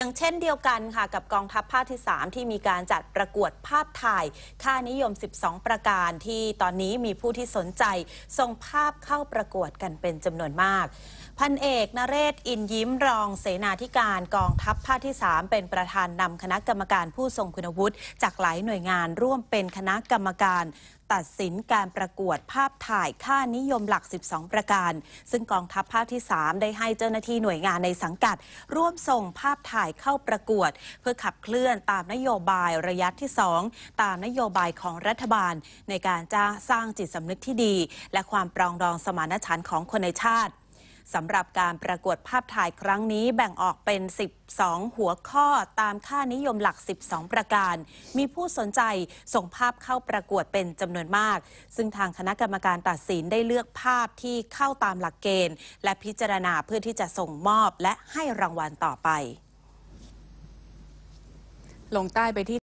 อย่างเช่นเดียวกันค่ะกับกองทัพภาคที่3ที่มีการจัดประกวดภาพถ่าย ค่านิยม 12 ประการที่ตอนนี้มีผู้ที่สนใจส่งภาพเข้าประกวดกันเป็นจำนวนมาก พันเอก นเรศอินยิ้มรองเสนาธิการกองทัพภาคที่3เป็นประธานนำคณะกรรมการผู้ทรงคุณวุฒิจากหลายหน่วยงานร่วมเป็นคณะกรรมการตัดสินการประกวดภาพถ่ายค่านิยมหลัก 12 ประการ ซึ่งกองทัพภาคที่ 3 ได้ให้เจ้าหน้าที่หน่วยงานในสังกัด ร่วมส่งภาพถ่ายเข้าประกวด เพื่อขับเคลื่อนตามนโยบายระยะที่ 2 ตามนโยบายของรัฐบาล ในการจะสร้างจิตสำนึกที่ดี และความปรองดองสมานฉันท์ของคนในชาติสำหรับการประกวดภาพถ่ายครั้งนี้แบ่งออกเป็น 12 หัวข้อตามค่านิยมหลัก 12 ประการ มีผู้สนใจส่งภาพเข้าประกวดเป็นจำนวนมาก ซึ่งทางคณะกรรมการตัดสินได้เลือกภาพที่เข้าตามหลักเกณฑ์ และพิจารณาเพื่อที่จะส่งมอบและให้รางวัลต่อไป ลงใต้ไปที่